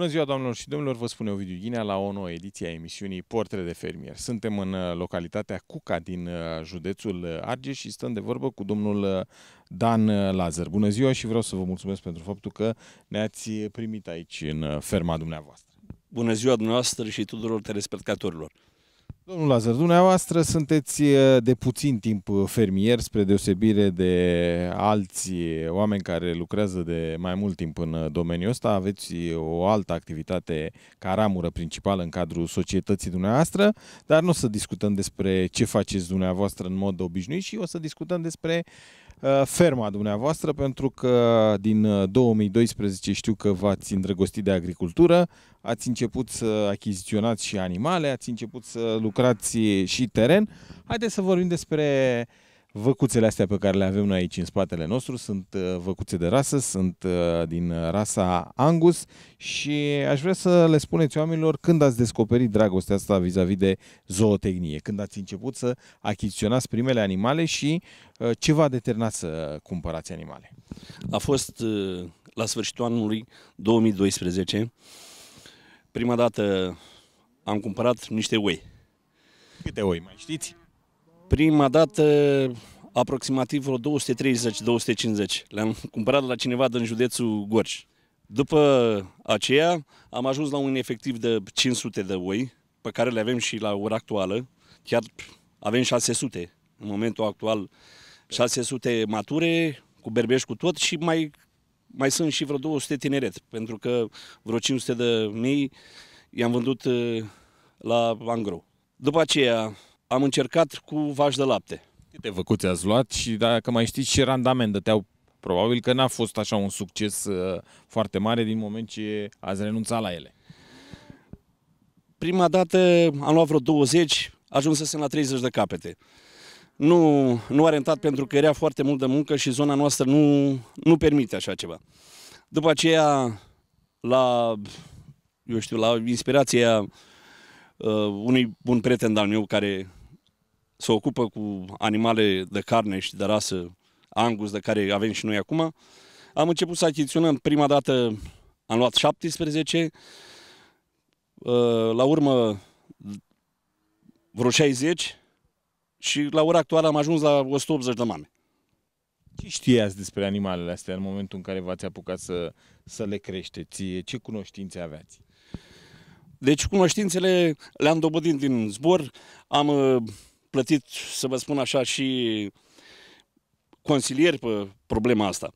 Bună ziua, doamnelor și domnilor! Vă spune Ovidiu Ghinea la o nouă ediție a emisiunii Portre de Fermier. Suntem în uh, localitatea Cuca din uh, județul uh, Argeș și stăm de vorbă cu domnul Dan Lazar. Bună ziua și vreau să vă mulțumesc pentru faptul că ne-ați primit aici în ferma dumneavoastră. Bună ziua dumneavoastră și tuturor telespectatorilor! Domnul Lazar, dumneavoastră sunteți eh, de puțin timp eh, fermier, spre deosebire de alți eh, oameni care lucrează de mai mult timp în domeniul ăsta. Aveți o altă activitate ca ramură principală în cadrul societății dumneavoastră, dar nu o să discutăm despre ce faceți dumneavoastră în mod obișnuit și o să discutăm despre Uh, ferma dumneavoastră, pentru că din 2012 uh, știu că v-ați îndrăgostit de agricultură, ați început să achiziționați și animale, ați început să lucrați și teren. Haideți să vorbim despre uh, Văcuțele astea pe care le avem noi aici în spatele nostru sunt uh, văcuțe de rasă, sunt uh, din rasa Angus și aș vrea să le spuneți oamenilor când ați descoperit dragostea asta vis-a-vis de zootehnie, când ați început să achiziționați primele animale și uh, ce v-a determinat să cumpărați animale. A fost la sfârșitul anului 2012. Prima dată am cumpărat niște oi. Câte oi mai știți? Prima dată aproximativ vreo 230-250. Le-am cumpărat la cineva din județul Gorj. După aceea am ajuns la un efectiv de 500 de oi, pe care le avem și la ora actuală. Chiar avem 600 în momentul actual, 600 mature, cu berbești cu tot și mai, mai sunt și vreo 200 tineret, pentru că vreo 500 de mii i-am vândut eh, la Angro. După aceea am încercat cu vaș de lapte. Câte văcuți ați luat și dacă mai știți ce randament dăteau? Probabil că n-a fost așa un succes uh, foarte mare din moment ce ați renunțat la ele. Prima dată am luat vreo 20, ajunsesem la 30 de capete. Nu, nu a rentat pentru că era foarte mult de muncă și zona noastră nu, nu permite așa ceva. După aceea, la, eu știu, la inspirația uh, unui bun prieten al meu care se ocupă cu animale de carne și de rasă Angus, de care avem și noi acum. Am început să achiziționăm prima dată, am luat 17, uh, la urmă vreo 60 și la ora actuală am ajuns la 180 de mame. Ce știați despre animalele astea în momentul în care v-ați apucat să, să le creșteți? Ce cunoștințe aveați? Deci cunoștințele le-am dobândit din zbor, am uh, plătit, să vă spun așa, și consilieri pe problema asta.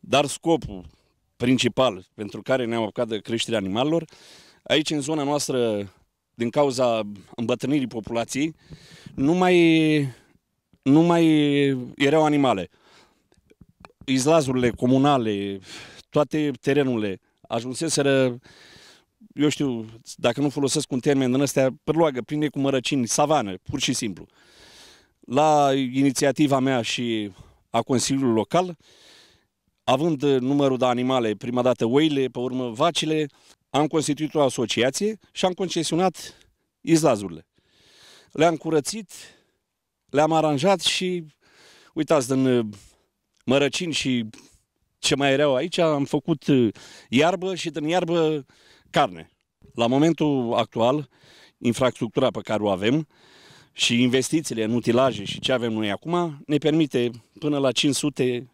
Dar scopul principal pentru care ne-am apucat de creșterea animalelor, aici în zona noastră, din cauza îmbătrânirii populației, nu mai, nu mai erau animale. Izlazurile comunale, toate terenurile ajunseseră eu știu, dacă nu folosesc un termen în ăstea, părloagă, prinde cu mărăcini, savană, pur și simplu. La inițiativa mea și a Consiliului Local, având numărul de animale, prima dată oile, pe urmă vacile, am constituit o asociație și am concesionat izlazurile. Le-am curățit, le-am aranjat și, uitați, din uh, mărăcini și ce mai erau aici, am făcut uh, iarbă și din iarbă carne. La momentul actual, infrastructura pe care o avem și investițiile în utilaje și ce avem noi acum ne permite până la 500-700.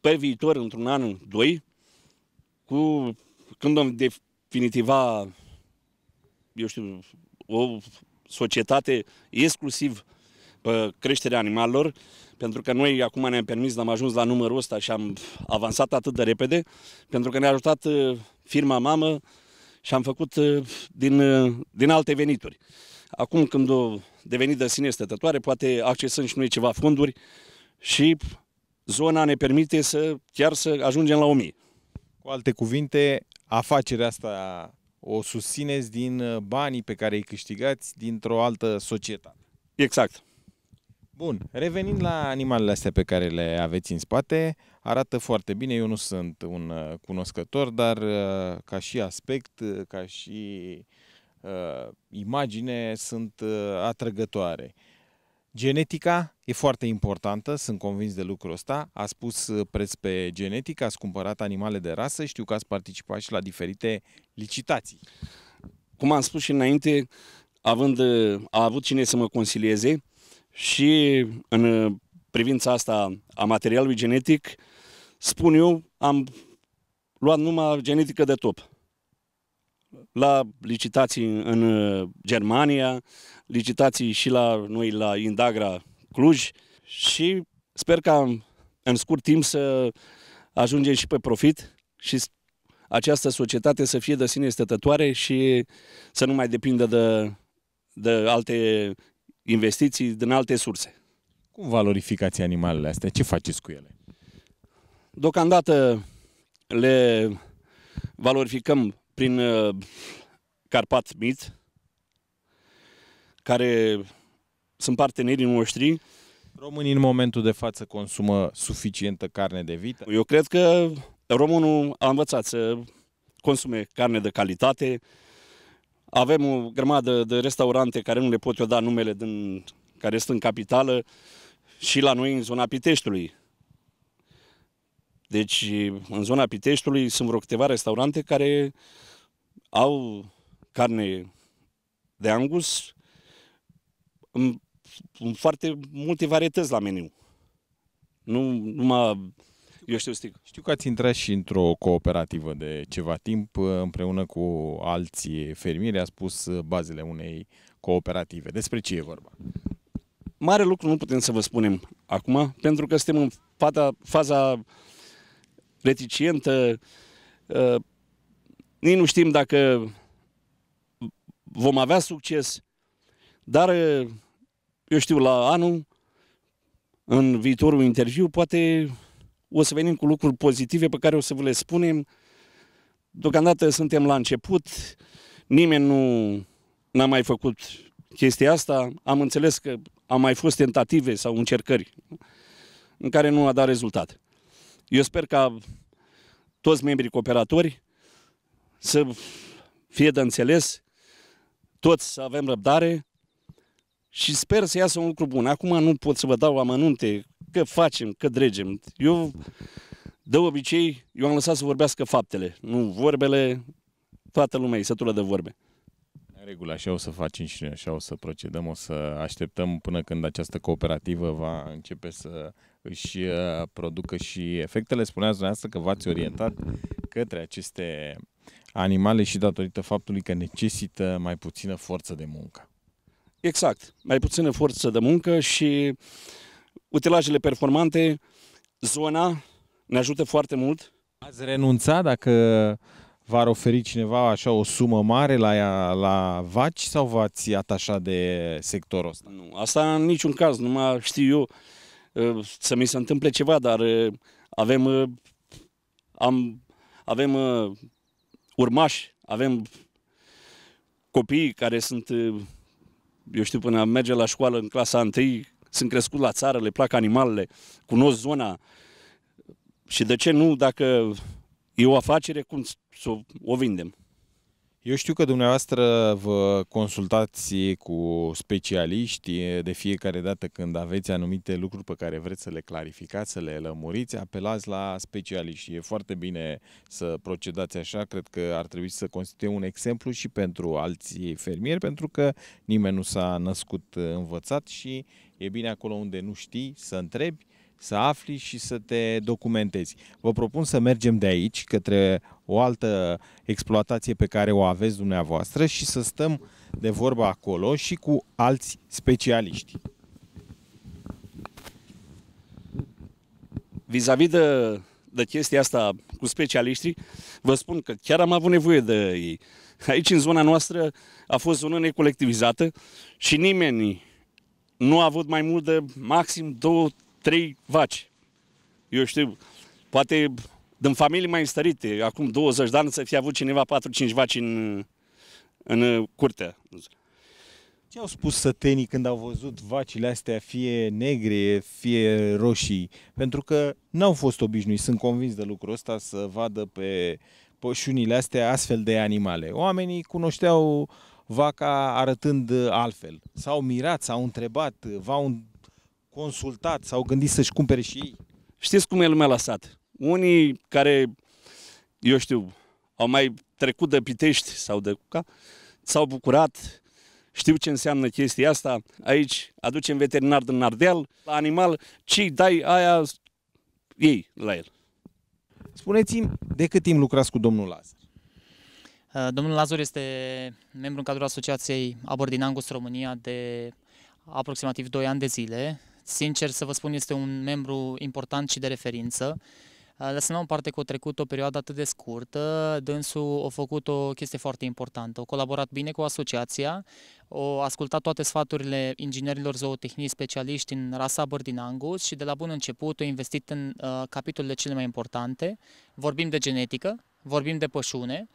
Pe viitor, într-un an, doi, cu, când vom definitiva, eu știu, o societate exclusiv pe creșterea animalelor, pentru că noi acum ne-am permis, am ajuns la numărul ăsta și am avansat atât de repede, pentru că ne-a ajutat firma mamă și am făcut uh, din, uh, din alte venituri. Acum când o devenit de sine stătătoare, poate accesăm și noi ceva fonduri și zona ne permite să chiar să ajungem la 1000. Cu alte cuvinte, afacerea asta o susțineți din uh, banii pe care îi câștigați dintr-o altă societate. Exact. Bun, revenind la animalele astea pe care le aveți în spate, arată foarte bine, eu nu sunt un uh, cunoscător, dar uh, ca și aspect, uh, ca și uh, imagine sunt uh, atrăgătoare. Genetica e foarte importantă, sunt convins de lucrul ăsta. A spus preț pe genetică, ați cumpărat animale de rasă, știu că ați participat și la diferite licitații. Cum am spus și înainte, având, a avut cine să mă consilieze, și în uh, privința asta a materialului genetic, spun eu, am luat numai genetică de top. La licitații în uh, Germania, licitații și la noi la Indagra Cluj și sper că în scurt timp să ajungem și pe profit și această societate să fie de sine stătătoare și să nu mai depindă de, de alte investiții din alte surse. Cum valorificați animalele astea? Ce faceți cu ele? Deocamdată le valorificăm prin uh, Carpat Mit, care sunt partenerii noștri. Românii în momentul de față consumă suficientă carne de vită? Eu cred că românul a învățat să consume carne de calitate, avem o grămadă de restaurante care nu le pot eu da numele din, care sunt în capitală și la noi în zona Piteștiului. Deci în zona Piteștiului sunt vreo câteva restaurante care au carne de angus în, în foarte multe varietăți la meniu. Nu numai eu știu stic. Știu că ați intrat și într-o cooperativă de ceva timp uh, împreună cu alții fermieri, a spus uh, bazele unei cooperative. Despre ce e vorba? Mare lucru nu putem să vă spunem acum, pentru că suntem în faza, faza reticientă. Uh, nici nu știm dacă vom avea succes, dar eu știu, la anul, în viitorul interviu, poate o să venim cu lucruri pozitive pe care o să vă le spunem. Deocamdată suntem la început, nimeni nu n-a mai făcut chestia asta. Am înțeles că au mai fost tentative sau încercări în care nu a dat rezultat. Eu sper ca toți membrii cooperatori să fie de înțeles, toți să avem răbdare și sper să iasă un lucru bun. Acum nu pot să vă dau amănunte că facem, că dregem. Eu, de obicei, eu am lăsat să vorbească faptele, nu vorbele. Toată lumea e sătulă de vorbe. În regulă, așa o să facem și noi, așa o să procedăm, o să așteptăm până când această cooperativă va începe să își uh, producă și efectele. Spuneați dumneavoastră că v-ați orientat către aceste animale și datorită faptului că necesită mai puțină forță de muncă. Exact, mai puțină forță de muncă și uh, utilajele performante, zona ne ajută foarte mult. Ați renunța dacă v-ar oferi cineva așa o sumă mare la, ea, la vaci sau v-ați atașat de sectorul ăsta? Nu, asta în niciun caz, numai știu eu ă, să mi se întâmple ceva, dar ă, avem, ă, am, avem urmași, avem copii care sunt, eu știu, până merge la școală în clasa 1, sunt crescut la țară, le plac animalele, cunosc zona. Și de ce nu, dacă e o afacere, cum să o, vindem? Eu știu că dumneavoastră vă consultați cu specialiști de fiecare dată când aveți anumite lucruri pe care vreți să le clarificați, să le lămuriți, apelați la specialiști. E foarte bine să procedați așa, cred că ar trebui să constituie un exemplu și pentru alții fermieri, pentru că nimeni nu s-a născut învățat și E bine acolo unde nu știi să întrebi, să afli și să te documentezi. Vă propun să mergem de aici către o altă exploatație pe care o aveți dumneavoastră și să stăm de vorba acolo și cu alți specialiști. Vis-a-vis de, de chestia asta cu specialiștii, vă spun că chiar am avut nevoie de ei. Aici, în zona noastră, a fost zonă necolectivizată și nimeni nu a avut mai mult de maxim două, trei vaci. Eu știu, poate din familii mai înstărite, acum 20 de ani să fi avut cineva 4-5 vaci în, în curte. Ce au spus sătenii când au văzut vacile astea fie negre, fie roșii? Pentru că n-au fost obișnuiți, sunt convins de lucrul ăsta, să vadă pe pășunile astea astfel de animale. Oamenii cunoșteau vaca arătând uh, altfel. S-au mirat, s-au întrebat, uh, v-au consultat, s-au gândit să-și cumpere și ei. Știți cum e lumea la sat? Unii care, eu știu, au mai trecut de Pitești sau de Cuca, s-au bucurat, știu ce înseamnă chestia asta. Aici aducem veterinar din Ardeal, la animal, ce dai aia, ei la el. Spuneți-mi, de cât timp lucrați cu domnul Lazar? Uh, domnul Lazur este membru în cadrul Asociației Angus România de aproximativ 2 ani de zile. Sincer să vă spun, este un membru important și de referință. Uh, lăsând la o parte că o trecut o perioadă atât de scurtă, dânsul a făcut o chestie foarte importantă. A colaborat bine cu asociația, a ascultat toate sfaturile inginerilor zootehnici specialiști în rasa Angus și de la bun început a investit în uh, capitolele cele mai importante. Vorbim de genetică, vorbim de pășune,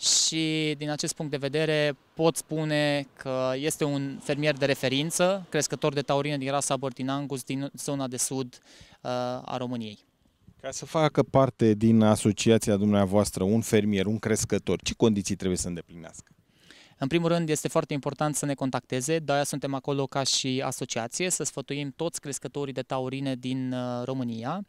și din acest punct de vedere pot spune că este un fermier de referință, crescător de taurină din rasa Bortinangus din zona de sud uh, a României. Ca să facă parte din asociația dumneavoastră un fermier, un crescător, ce condiții trebuie să îndeplinească? În primul rând, este foarte important să ne contacteze, de-aia suntem acolo ca și asociație, să sfătuim toți crescătorii de taurine din uh, România.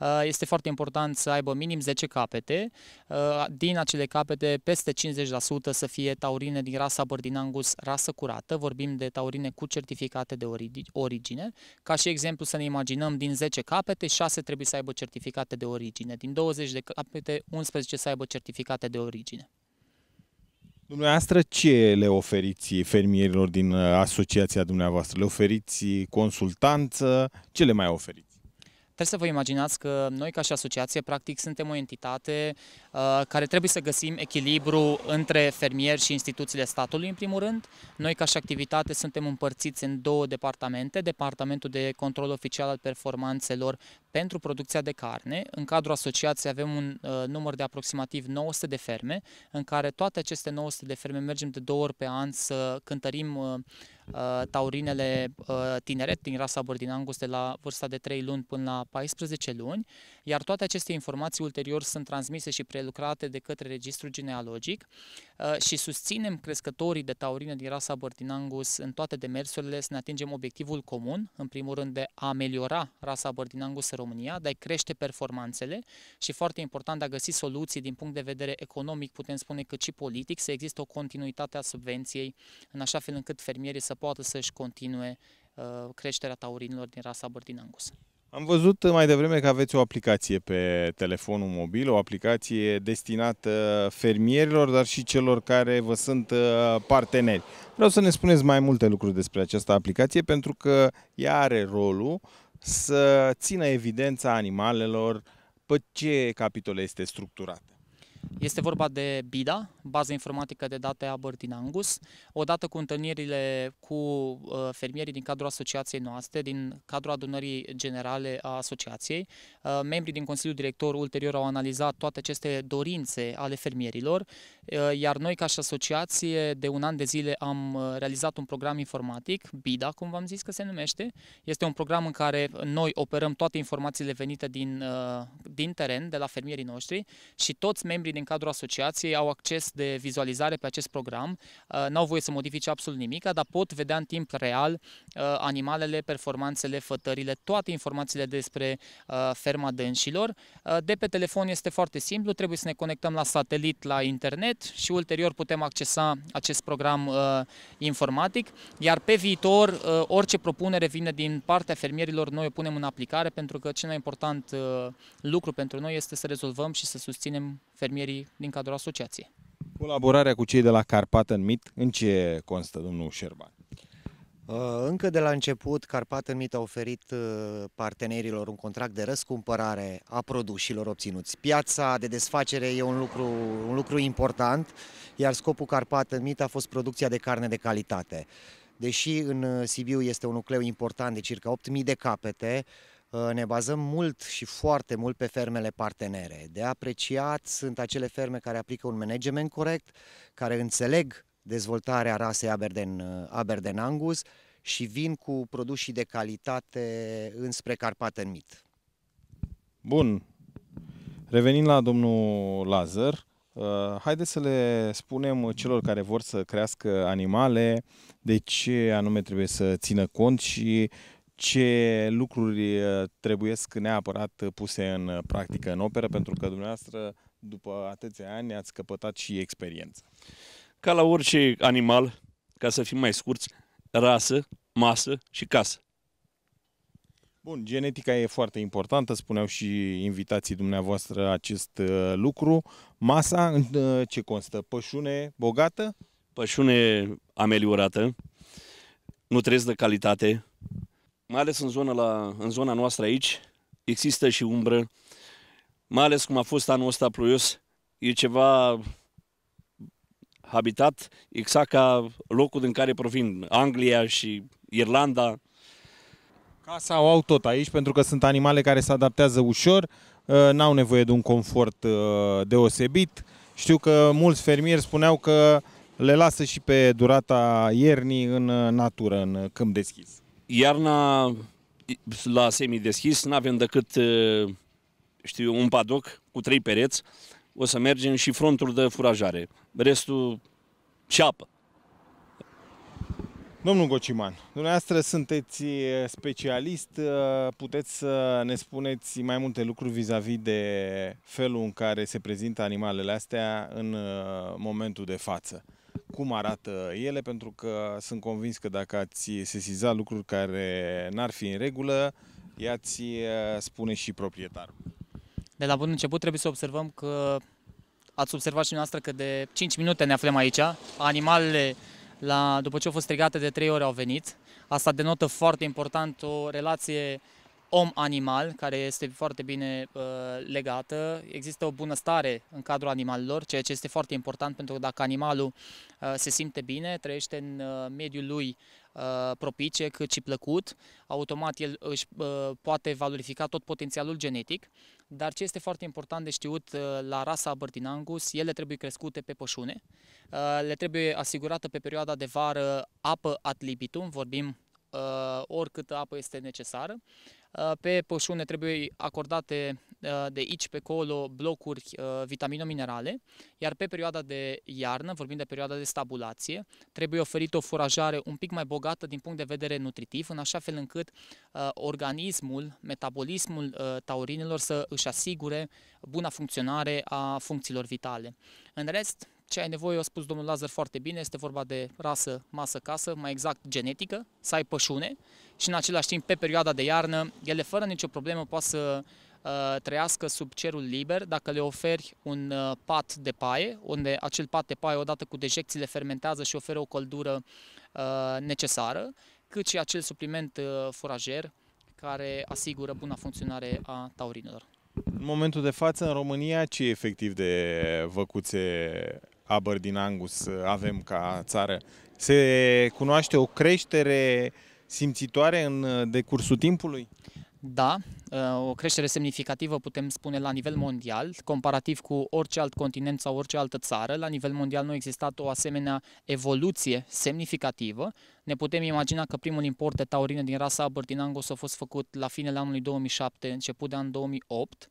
Uh, este foarte important să aibă minim 10 capete, uh, din acele capete peste 50% să fie taurine din rasa Bărdinangus, rasă curată, vorbim de taurine cu certificate de origine. Ca și exemplu să ne imaginăm, din 10 capete, 6 trebuie să aibă certificate de origine, din 20 de capete, 11 să aibă certificate de origine. Dumneavoastră ce le oferiți fermierilor din uh, asociația dumneavoastră? Le oferiți consultanță? Ce le mai oferiți? Trebuie să vă imaginați că noi ca și asociație practic suntem o entitate Uh, care trebuie să găsim echilibru între fermieri și instituțiile statului, în primul rând. Noi, ca și activitate, suntem împărțiți în două departamente, Departamentul de Control Oficial al Performanțelor pentru producția de carne. În cadrul asociației avem un uh, număr de aproximativ 900 de ferme, în care toate aceste 900 de ferme mergem de două ori pe an să cântărim uh, uh, taurinele uh, tineret din rasa Bordinangus de la vârsta de 3 luni până la 14 luni, iar toate aceste informații ulterior sunt transmise și preluate prelucrate de către registrul genealogic uh, și susținem crescătorii de taurină din rasa Bărdinangus în toate demersurile să ne atingem obiectivul comun, în primul rând de a ameliora rasa Bărdinangus în România, de a crește performanțele și foarte important de a găsi soluții din punct de vedere economic, putem spune cât și politic, să există o continuitate a subvenției în așa fel încât fermierii să poată să-și continue uh, creșterea taurinilor din rasa Bărdinangus. Am văzut mai devreme că aveți o aplicație pe telefonul mobil, o aplicație destinată fermierilor, dar și celor care vă sunt uh, parteneri. Vreau să ne spuneți mai multe lucruri despre această aplicație, pentru că ea are rolul să țină evidența animalelor pe ce capitole este structurată. Este vorba de BIDA, Baza Informatică de Date Abăr din Angus. Odată cu întâlnirile cu uh, fermierii din cadrul asociației noastre, din cadrul adunării generale a asociației, uh, membrii din Consiliul Director ulterior au analizat toate aceste dorințe ale fermierilor, uh, iar noi ca și asociație de un an de zile am realizat un program informatic, BIDA, cum v-am zis că se numește. Este un program în care noi operăm toate informațiile venite din, din teren, de la fermierii noștri și toți membrii din cadrul asociației au acces de vizualizare pe acest program, uh, n-au voie să modifice absolut nimic, dar pot vedea în timp real uh, animalele, performanțele, fătările, toate informațiile despre uh, ferma dânșilor. De pe telefon este foarte simplu, trebuie să ne conectăm la satelit, la internet și ulterior putem accesa acest program informatic, iar pe viitor orice propunere vine din partea fermierilor, noi o punem în aplicare pentru că cel mai important lucru pentru noi este să rezolvăm și să susținem fermierii din cadrul asociației. Colaborarea cu cei de la Carpată în MIT, în ce constă, domnul Șerban? Uh, încă de la început, Carpaten Mit a oferit uh, partenerilor un contract de răscumpărare a produșilor obținuți. Piața de desfacere e un lucru, un lucru important, iar scopul Carpaten Mit a fost producția de carne de calitate. Deși în uh, Sibiu este un nucleu important de circa 8.000 de capete, Ă, ne bazăm mult și foarte mult pe fermele partenere. De apreciat sunt acele ferme care aplică un management corect, care înțeleg dezvoltarea rasei Aberden, Aberden Angus și vin cu produsii de calitate înspre Carpaten Mit. Bun. Revenind la domnul Lazar, ă, haideți să le spunem celor care vor să crească animale de ce anume trebuie să țină cont și ce lucruri uh, trebuie neapărat uh, puse în uh, practică în operă, pentru că dumneavoastră, după atâția ani, ați căpătat și experiență. Ca la orice animal, ca să fim mai scurți, rasă, masă și casă. Bun, genetica e foarte importantă, spuneau și invitații dumneavoastră acest lucru. Masa în ce constă? Pășune bogată? Pășune ameliorată, nutriți de calitate, mai ales în zona, la, în zona noastră aici, există și umbră, mai ales cum a fost anul ăsta ploios, e ceva habitat exact ca locul din care provin Anglia și Irlanda. Casa o au tot aici pentru că sunt animale care se adaptează ușor, ă, n-au nevoie de un confort ă, deosebit. Știu că mulți fermieri spuneau că le lasă și pe durata iernii în ă, natură, în câmp deschis. Iarna la semi-deschis nu avem decât, știu, un padoc cu trei pereți, o să mergem și frontul de furajare. Restul ceapă. Domnul Gociman, dumneavoastră sunteți specialist, puteți să ne spuneți mai multe lucruri vis-a-vis -vis de felul în care se prezintă animalele astea în momentul de față cum arată ele, pentru că sunt convins că dacă ați sesiza lucruri care n-ar fi în regulă, i-ați uh, spune și proprietarul. De la bun început trebuie să observăm că ați observat și noastră că de 5 minute ne aflăm aici. Animalele, la, după ce au fost strigate de 3 ore, au venit. Asta denotă foarte important o relație om-animal, care este foarte bine uh, legată. Există o bunăstare în cadrul animalelor, ceea ce este foarte important pentru că dacă animalul uh, se simte bine, trăiește în uh, mediul lui uh, propice, cât și plăcut, automat el își uh, poate valorifica tot potențialul genetic, dar ce este foarte important de știut uh, la rasa Aberdeen ele trebuie crescute pe pășune, le trebuie asigurată pe perioada de vară apă ad libitum, vorbim Uh, oricât apă este necesară. Uh, pe pășune trebuie acordate uh, de aici pe colo blocuri vitamino-minerale, iar pe perioada de iarnă, vorbim de perioada de stabulație, trebuie oferită o furajare un pic mai bogată din punct de vedere nutritiv, în așa fel încât organismul, metabolismul taurinilor să își asigure buna funcționare a funcțiilor vitale. În rest, ce ai nevoie, a spus domnul Lazar foarte bine, este vorba de rasă, masă, casă, mai exact genetică, să ai pășune și în același timp pe perioada de iarnă ele fără nicio problemă poate să uh, trăiască sub cerul liber dacă le oferi un uh, pat de paie, unde acel pat de paie odată cu dejecțiile fermentează și oferă o căldură uh, necesară, cât și acel supliment uh, furajer care asigură buna funcționare a taurinilor. În momentul de față, în România, ce efectiv de văcuțe abăr din Angus avem ca țară. Se cunoaște o creștere simțitoare în uh, decursul timpului? Da, uh, o creștere semnificativă, putem spune, la nivel mondial, comparativ cu orice alt continent sau orice altă țară. La nivel mondial nu a existat o asemenea evoluție semnificativă. Ne putem imagina că primul import de taurine din rasa Aberdeen Angus a fost făcut la finele anului 2007, început de anul 2008.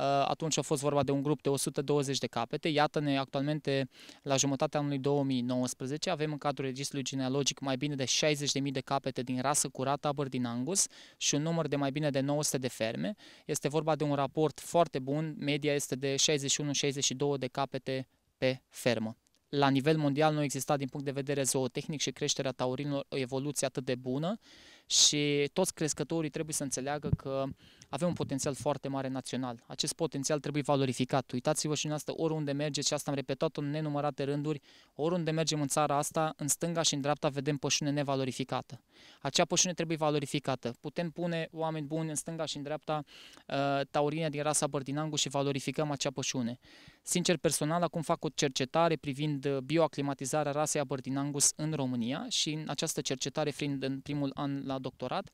Uh, atunci a fost vorba de un grup de 120 de capete. Iată-ne actualmente la jumătatea anului 2019. Avem în cadrul registrului genealogic mai bine de 60.000 de capete din rasă curată abăr din Angus și un număr de mai bine de 900 de ferme. Este vorba de un raport foarte bun. Media este de 61-62 de capete pe fermă la nivel mondial nu exista din punct de vedere zootehnic și creșterea taurinilor o evoluție atât de bună și toți crescătorii trebuie să înțeleagă că avem un potențial foarte mare național. Acest potențial trebuie valorificat. Uitați-vă și asta oriunde mergeți și asta am repetat în nenumărate rânduri, oriunde mergem în țara asta, în stânga și în dreapta vedem pășune nevalorificată. Acea pășune trebuie valorificată. Putem pune oameni buni în stânga și în dreapta uh, taurine din rasa Bărdinangu și valorificăm acea pășune. Sincer, personal, acum fac o cercetare privind uh, bioaclimatizarea rasei Aberdinangus în România și în această cercetare, fiind în primul an la doctorat,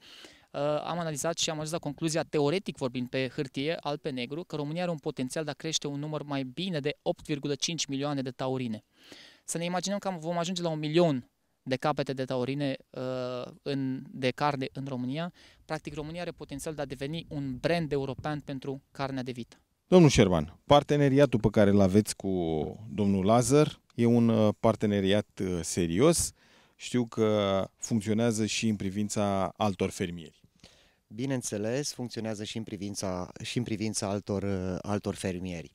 Uh, am analizat și am ajuns la concluzia, teoretic vorbind, pe hârtie, alb pe negru, că România are un potențial de a crește un număr mai bine de 8,5 milioane de taurine. Să ne imaginăm că vom ajunge la un milion de capete de taurine uh, în, de carne în România, practic România are potențial de a deveni un brand european pentru carnea de vită. Domnul Șerban, parteneriatul pe care îl aveți cu domnul Lazar e un uh, parteneriat uh, serios. Știu că funcționează și în privința altor fermieri bineînțeles, funcționează și în privința, și în privința altor, altor fermieri.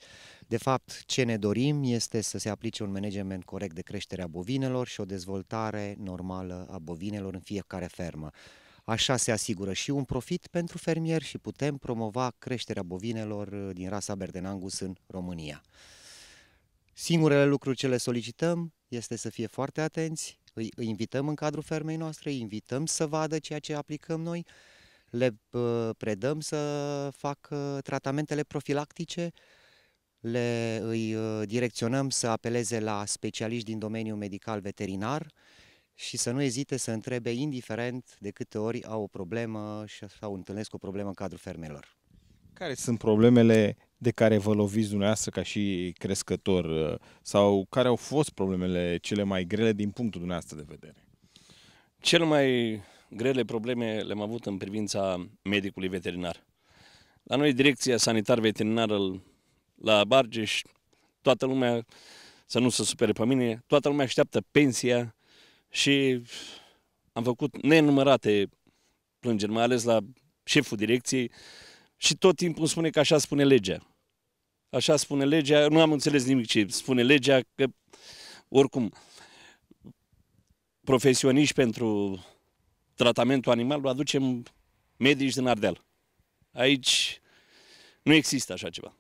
De fapt, ce ne dorim este să se aplice un management corect de creștere a bovinelor și o dezvoltare normală a bovinelor în fiecare fermă. Așa se asigură și un profit pentru fermier și putem promova creșterea bovinelor uh, din rasa Berdenangus Angus în România. Singurele lucruri ce le solicităm este să fie foarte atenți, îi invităm în cadrul fermei noastre, îi invităm să vadă ceea ce aplicăm noi le predăm să facă tratamentele profilactice, le îi ă, direcționăm să apeleze la specialiști din domeniul medical veterinar și să nu ezite să întrebe indiferent de câte ori au o problemă sau întâlnesc o problemă în cadrul fermelor. Care sunt problemele de care vă loviți dumneavoastră ca și crescător ă, sau care au fost problemele cele mai grele din punctul dumneavoastră de vedere? Cel mai grele probleme le-am avut în privința medicului veterinar. La noi direcția sanitar-veterinară la Bargeș, toată lumea, să nu se supere pe mine, toată lumea așteaptă pensia și am făcut nenumărate plângeri, mai ales la șeful direcției și tot timpul spune că așa spune legea. Așa spune legea, nu am înțeles nimic ce spune legea, că oricum profesioniști pentru tratamentul animal, aducem medici din Ardeal. Aici nu există așa ceva.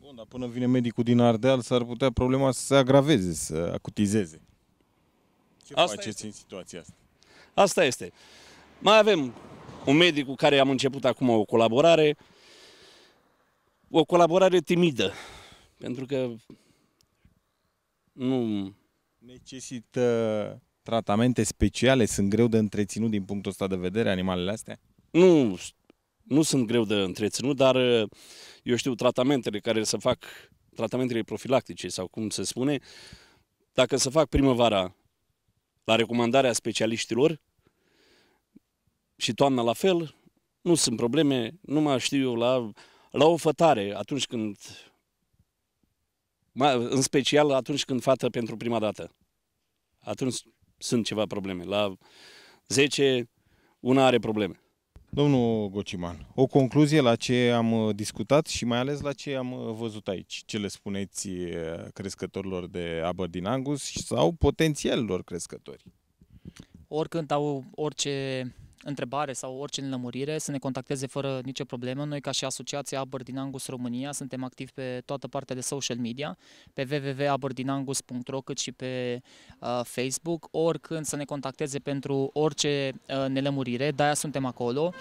Bun, dar până vine medicul din Ardeal, s-ar putea problema să se agraveze, să acutizeze. Ce asta faceți este. în situația asta? Asta este. Mai avem un medic cu care am început acum o colaborare, o colaborare timidă, pentru că nu... Necesită tratamente speciale sunt greu de întreținut din punctul ăsta de vedere, animalele astea? Nu, nu sunt greu de întreținut, dar eu știu tratamentele care se fac, tratamentele profilactice sau cum se spune, dacă se fac primăvara la recomandarea specialiștilor și toamna la fel, nu sunt probleme, numai știu eu, la, la o fătare, atunci când, în special atunci când fată pentru prima dată. Atunci sunt ceva probleme. La 10, una are probleme. Domnul Gociman, o concluzie la ce am uh, discutat și mai ales la ce am uh, văzut aici. Ce le spuneți uh, crescătorilor de abă din Angus sau potențialilor crescători? Oricând au orice întrebare sau orice înlămurire să ne contacteze fără nicio problemă. Noi ca și Asociația Aberdeen Angus România suntem activi pe toată partea de social media, pe www.aberdeenangus.ro cât și pe uh, Facebook, oricând să ne contacteze pentru orice uh, nelămurire, de-aia suntem acolo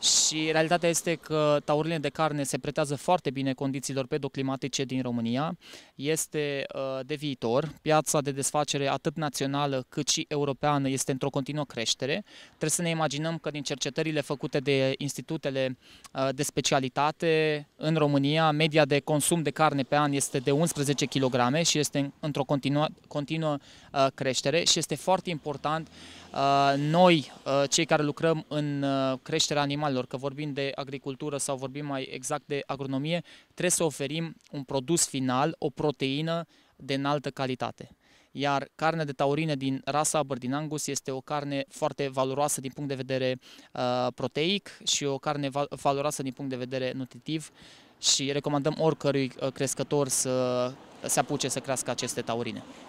și realitatea este că taurile de carne se pretează foarte bine condițiilor pedoclimatice din România. Este uh, de viitor. Piața de desfacere atât națională cât și europeană este într-o continuă creștere. Trebuie să ne imaginăm că din cercetările făcute de institutele uh, de specialitate în România, media de consum de carne pe an este de 11 kg și este într-o continuă, continuă uh, creștere și este foarte important Uh, noi, uh, cei care lucrăm în uh, creșterea animalelor, că vorbim de agricultură sau vorbim mai exact de agronomie, trebuie să oferim un produs final, o proteină de înaltă calitate. Iar carnea de taurine din rasa Aberdeen Angus este o carne foarte valoroasă din punct de vedere proteic și o carne valoroasă din punct de vedere nutritiv și recomandăm oricărui crescător să se apuce să crească aceste taurine.